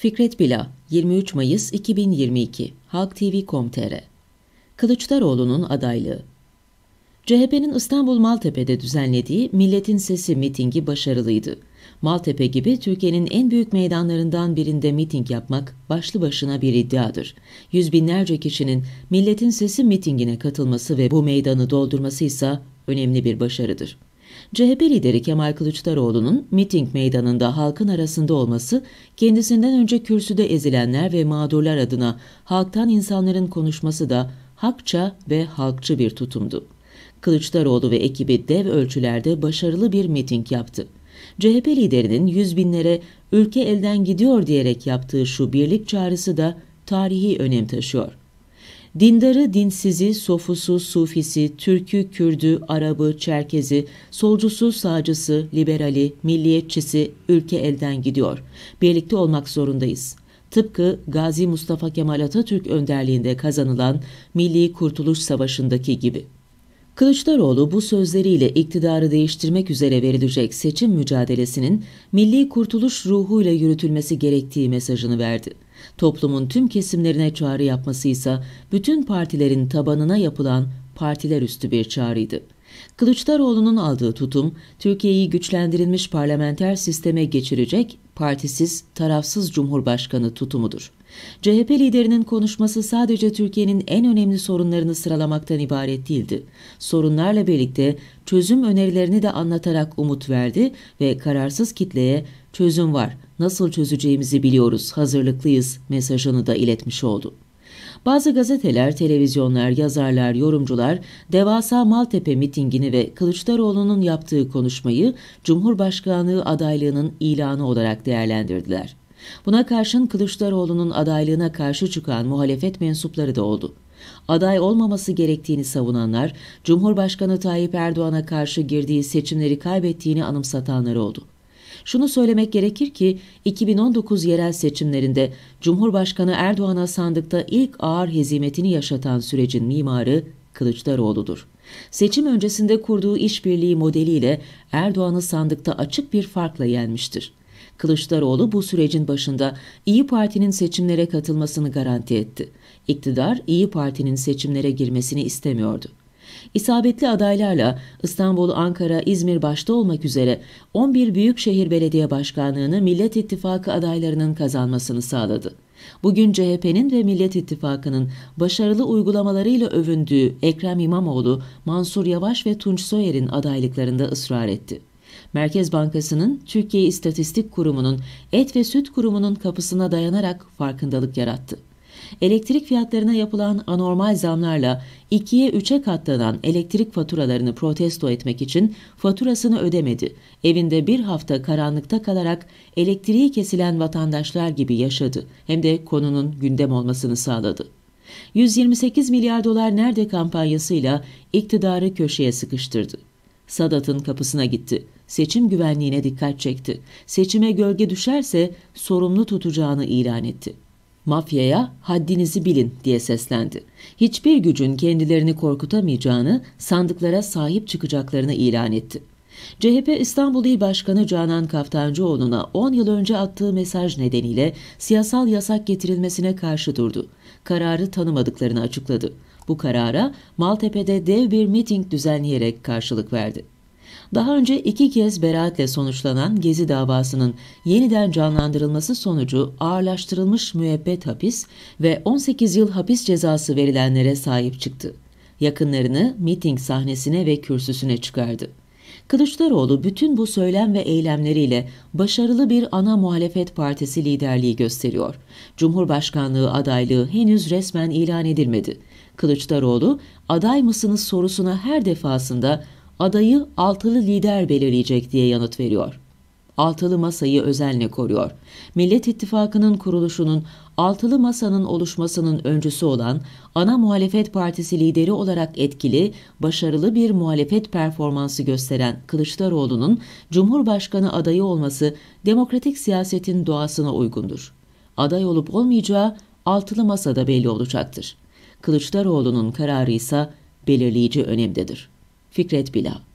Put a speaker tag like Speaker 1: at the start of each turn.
Speaker 1: Fikret Bila, 23 Mayıs 2022, Halk TV.com.tr Kılıçdaroğlu'nun adaylığı CHP'nin İstanbul Maltepe'de düzenlediği Milletin Sesi mitingi başarılıydı. Maltepe gibi Türkiye'nin en büyük meydanlarından birinde miting yapmak başlı başına bir iddiadır. Yüz binlerce kişinin Milletin Sesi mitingine katılması ve bu meydanı doldurması ise önemli bir başarıdır. CHP lideri Kemal Kılıçdaroğlu'nun miting meydanında halkın arasında olması kendisinden önce kürsüde ezilenler ve mağdurlar adına halktan insanların konuşması da hakça ve halkçı bir tutumdu. Kılıçdaroğlu ve ekibi dev ölçülerde başarılı bir miting yaptı. CHP liderinin yüz binlere ülke elden gidiyor diyerek yaptığı şu birlik çağrısı da tarihi önem taşıyor. Dindarı, dinsizi, sofusu, sufisi, Türkü, Kürdü, Arabı, Çerkezi, solcusu, sağcısı, liberali, milliyetçisi ülke elden gidiyor. Birlikte olmak zorundayız. Tıpkı Gazi Mustafa Kemal Atatürk önderliğinde kazanılan Milli Kurtuluş Savaşı'ndaki gibi. Kılıçdaroğlu bu sözleriyle iktidarı değiştirmek üzere verilecek seçim mücadelesinin milli kurtuluş ruhuyla yürütülmesi gerektiği mesajını verdi. Toplumun tüm kesimlerine çağrı yapmasıysa bütün partilerin tabanına yapılan partiler üstü bir çağrıydı. Kılıçdaroğlu'nun aldığı tutum, Türkiye'yi güçlendirilmiş parlamenter sisteme geçirecek partisiz, tarafsız cumhurbaşkanı tutumudur. CHP liderinin konuşması sadece Türkiye'nin en önemli sorunlarını sıralamaktan ibaret değildi. Sorunlarla birlikte çözüm önerilerini de anlatarak umut verdi ve kararsız kitleye çözüm var, nasıl çözeceğimizi biliyoruz, hazırlıklıyız mesajını da iletmiş oldu. Bazı gazeteler, televizyonlar, yazarlar, yorumcular devasa Maltepe mitingini ve Kılıçdaroğlu'nun yaptığı konuşmayı Cumhurbaşkanlığı adaylığının ilanı olarak değerlendirdiler. Buna karşın Kılıçdaroğlu'nun adaylığına karşı çıkan muhalefet mensupları da oldu. Aday olmaması gerektiğini savunanlar, Cumhurbaşkanı Tayyip Erdoğan'a karşı girdiği seçimleri kaybettiğini anımsatanlar oldu. Şunu söylemek gerekir ki 2019 yerel seçimlerinde Cumhurbaşkanı Erdoğan'a sandıkta ilk ağır hezimetini yaşatan sürecin mimarı Kılıçdaroğlu'dur. Seçim öncesinde kurduğu işbirliği modeliyle Erdoğan'ı sandıkta açık bir farkla yenmiştir. Kılıçdaroğlu bu sürecin başında İyi Parti'nin seçimlere katılmasını garanti etti. İktidar İyi Parti'nin seçimlere girmesini istemiyordu. İsabetli adaylarla İstanbul, Ankara, İzmir başta olmak üzere 11 büyükşehir belediye başkanlığını Millet İttifakı adaylarının kazanmasını sağladı. Bugün CHP'nin ve Millet İttifakı'nın başarılı uygulamalarıyla övündüğü Ekrem İmamoğlu, Mansur Yavaş ve Tunç Soyer'in adaylıklarında ısrar etti. Merkez Bankası'nın Türkiye İstatistik Kurumu'nun Et ve Süt Kurumu'nun kapısına dayanarak farkındalık yarattı. Elektrik fiyatlarına yapılan anormal zamlarla 2'ye 3'e katlanan elektrik faturalarını protesto etmek için faturasını ödemedi. Evinde bir hafta karanlıkta kalarak elektriği kesilen vatandaşlar gibi yaşadı. Hem de konunun gündem olmasını sağladı. 128 milyar dolar nerede kampanyasıyla iktidarı köşeye sıkıştırdı. Sadat'ın kapısına gitti. Seçim güvenliğine dikkat çekti. Seçime gölge düşerse sorumlu tutacağını ilan etti. Mafyaya haddinizi bilin diye seslendi. Hiçbir gücün kendilerini korkutamayacağını, sandıklara sahip çıkacaklarını ilan etti. CHP İstanbul İl Başkanı Canan Kaftancıoğlu'na 10 yıl önce attığı mesaj nedeniyle siyasal yasak getirilmesine karşı durdu. Kararı tanımadıklarını açıkladı bu karara Maltepe'de dev bir miting düzenleyerek karşılık verdi. Daha önce iki kez beraatle sonuçlanan Gezi davasının yeniden canlandırılması sonucu ağırlaştırılmış müebbet hapis ve 18 yıl hapis cezası verilenlere sahip çıktı. Yakınlarını miting sahnesine ve kürsüsüne çıkardı. Kılıçdaroğlu bütün bu söylem ve eylemleriyle başarılı bir ana muhalefet partisi liderliği gösteriyor. Cumhurbaşkanlığı adaylığı henüz resmen ilan edilmedi. Kılıçdaroğlu aday mısınız sorusuna her defasında adayı altılı lider belirleyecek diye yanıt veriyor altılı masayı özenle koruyor. Millet İttifakı'nın kuruluşunun altılı masanın oluşmasının öncüsü olan ana muhalefet partisi lideri olarak etkili, başarılı bir muhalefet performansı gösteren Kılıçdaroğlu'nun Cumhurbaşkanı adayı olması demokratik siyasetin doğasına uygundur. Aday olup olmayacağı altılı masada belli olacaktır. Kılıçdaroğlu'nun kararı ise belirleyici önemdedir. Fikret Bila